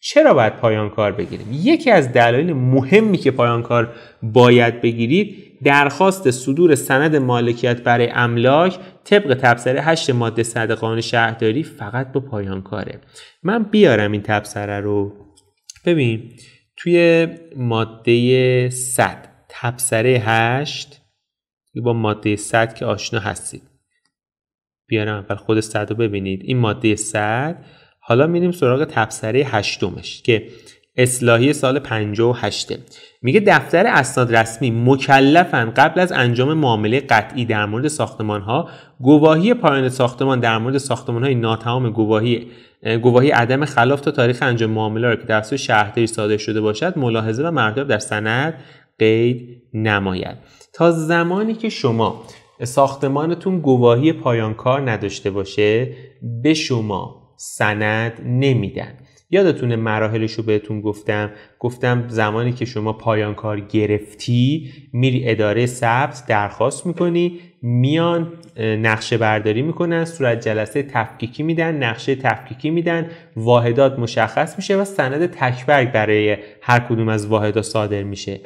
چرا باید پایان کار بگیریم یکی از دلایل مهمی که پایان کار باید بگیرید درخواست صدور سند مالکیت برای املاک طبق تبصره 8 ماده صد قانون شهرداری فقط با پایان کاره من بیارم این تبصره رو ببین توی ماده 100 تبصره 8 با ماده 100 که آشنا هستید بیارم اول خود 100 رو ببینید این ماده 100 حالا میریم سراغ تبصره هشتمش که اصلاحی سال 58 میگه دفتر اسناد رسمی مکلفن قبل از انجام معامله قطعی در مورد ساختمان ها گواهی پایان ساختمان در مورد ساختمان های ناتمام گواهی گواهی عدم خلاف تا تاریخ انجام معامله را که توسط شهرداری صادر شده باشد ملاحظه و مرتب در سند قید نماید تا زمانی که شما ساختمانتون گواهی پایان کار نداشته باشه به شما سند نمیدن یادتونه مراحلش رو بهتون گفتم گفتم زمانی که شما پایان کار گرفتی میری اداره ثبت درخواست میکنی میان نقشه برداری میکنن صورت جلسه تفکیکی میدن نقشه تفکیکی میدن واحدات مشخص میشه و سند تکبرگ برای هر کدوم از واحدات صادر میشه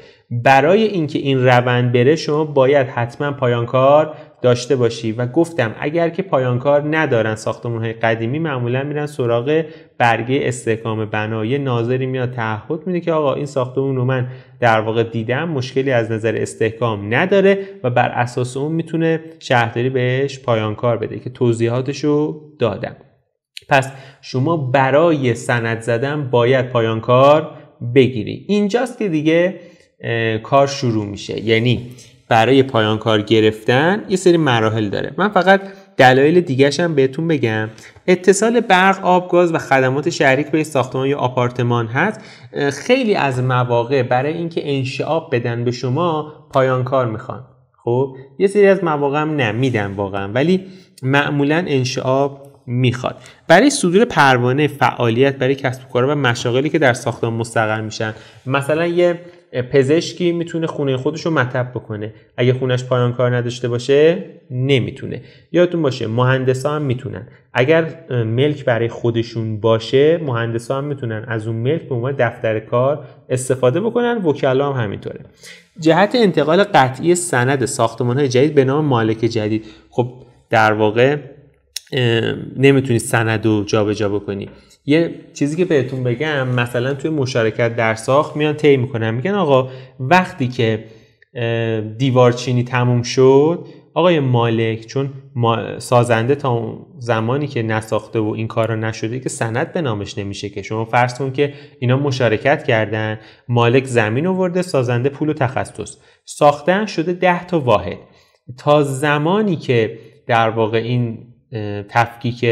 برای اینکه این روند بره شما باید حتما پایان کار داشته باشی و گفتم اگر که پایانکار ندارن ساختمون های قدیمی معمولا میرن سراغ برگه استحکام بنای ناظری میاد تعهد میده که آقا این ساختمون رو من در واقع دیدم مشکلی از نظر استحکام نداره و بر اساس اون میتونه شهرداری بهش پایان کار بده که توضیحاتش رو دادم پس شما برای سند زدن باید پایان کار بگیری اینجاست که دیگه کار شروع میشه یعنی برای پایان کار گرفتن یه سری مراحل داره من فقط دلایل دیگه هم بهتون بگم اتصال برق آب گاز و خدمات شریک به ساختمان یا آپارتمان هست خیلی از مواقع برای اینکه انشعاب بدن به شما پایان کار میخوان خب یه سری از مواقع هم نمیدن واقعا ولی معمولا انشعاب میخواد برای صدور پروانه فعالیت برای کسب و کار و مشاغلی که در ساختمان مستقر میشن مثلا یه پزشکی میتونه خونه خودش رو مطب بکنه اگه خونش پایان کار نداشته باشه نمیتونه یادتون باشه مهندسا هم میتونن اگر ملک برای خودشون باشه مهندسا هم میتونن از اون ملک به عنوان دفتر کار استفاده بکنن وکلا هم همینطوره جهت انتقال قطعی سند ساختمان های جدید به نام مالک جدید خب در واقع نمیتونی سند و جابجا بکنی یه چیزی که بهتون بگم مثلا توی مشارکت در ساخت میان طی میکنم میگن آقا وقتی که دیوارچینی تموم شد آقای مالک چون سازنده تا اون زمانی که نساخته و این کار رو نشده که سند به نامش نمیشه که شما فرض کن که اینا مشارکت کردن مالک زمین آورده سازنده پول و تخصص ساختن شده ده تا واحد تا زمانی که در واقع این تفکیک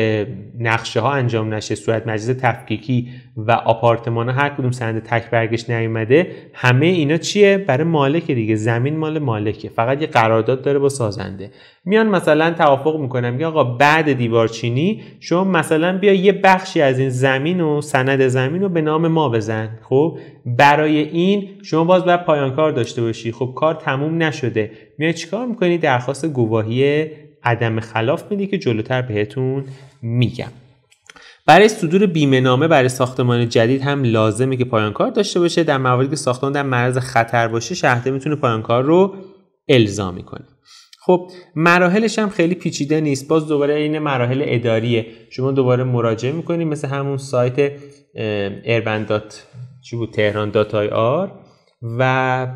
نقشه ها انجام نشه صورت مجلس تفکیکی و آپارتمان ها هر کدوم سند تک برگش نیومده همه اینا چیه برای مالک دیگه زمین مال مالکه فقط یه قرارداد داره با سازنده میان مثلا توافق میکنم که آقا بعد دیوارچینی شما مثلا بیا یه بخشی از این زمین و سند زمین رو به نام ما بزن خب برای این شما باز باید پایانکار داشته باشی خب کار تموم نشده میای چیکار میکنی درخواست گواهی عدم خلاف میدی که جلوتر بهتون میگم برای صدور بیمه نامه برای ساختمان جدید هم لازمه که پایان کار داشته باشه در مواردی که ساختمان در معرض خطر باشه شهرده میتونه کار رو الزامی کنه خب مراحلش هم خیلی پیچیده نیست باز دوباره این مراحل اداریه شما دوباره مراجعه میکنید مثل همون سایت ایربن چی بود تهران دات آر و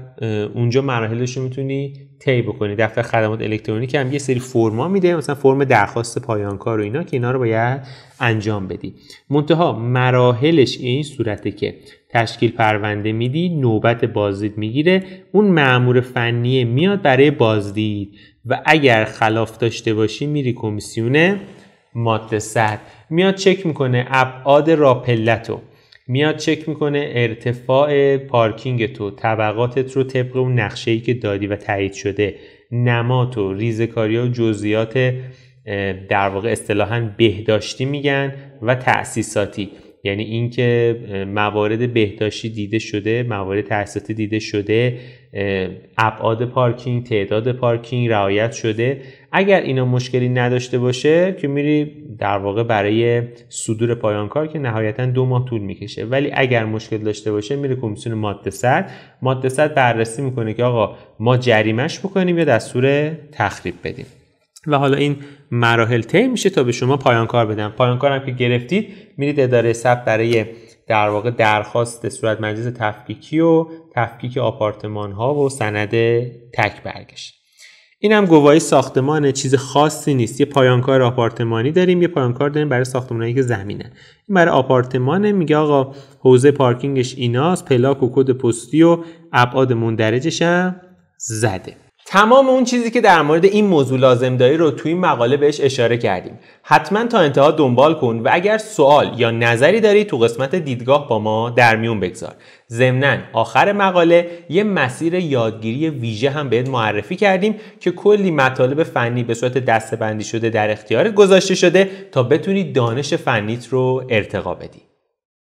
اونجا مراحلش رو میتونی طی بکنی دفتر خدمات الکترونیک هم یه سری فرما میده مثلا فرم درخواست پایان کار و اینا که اینا رو باید انجام بدی منتها مراحلش این صورته که تشکیل پرونده میدی نوبت بازدید میگیره اون معمور فنیه میاد برای بازدید و اگر خلاف داشته باشی میری کمیسیون ماده 100 میاد چک میکنه ابعاد راپلتو میاد چک میکنه ارتفاع پارکینگ تو طبقاتت رو طبق اون نقشه ای که دادی و تایید شده نمات تو، ریزکاری و جزئیات در واقع اصطلاحا بهداشتی میگن و تأسیساتی یعنی اینکه موارد بهداشتی دیده شده موارد تحصیلاتی دیده شده ابعاد پارکینگ تعداد پارکینگ رعایت شده اگر اینا مشکلی نداشته باشه که میری در واقع برای صدور پایان کار که نهایتا دو ماه طول میکشه ولی اگر مشکل داشته باشه میره کمیسیون ماده صد، ماده صد بررسی میکنه که آقا ما جریمش بکنیم یا دستور تخریب بدیم و حالا این مراحل طی میشه تا به شما پایان کار بدم پایان کارم که گرفتید میرید اداره ثبت برای در واقع درخواست صورت مجلس تفکیکی و تفکیک آپارتمان ها و سند تک برگشت این هم گواهی ساختمانه چیز خاصی نیست یه پایانکار آپارتمانی داریم یه پایانکار داریم برای ساختمانهایی که زمینه این برای آپارتمانه میگه آقا حوزه پارکینگش ایناست پلاک و کد پستی و ابعاد مندرجش هم زده تمام اون چیزی که در مورد این موضوع لازم داری رو توی این مقاله بهش اشاره کردیم حتما تا انتها دنبال کن و اگر سوال یا نظری داری تو قسمت دیدگاه با ما در میون بگذار ضمنا آخر مقاله یه مسیر یادگیری ویژه هم بهت معرفی کردیم که کلی مطالب فنی به صورت دستبندی شده در اختیار گذاشته شده تا بتونی دانش فنیت رو ارتقا بدی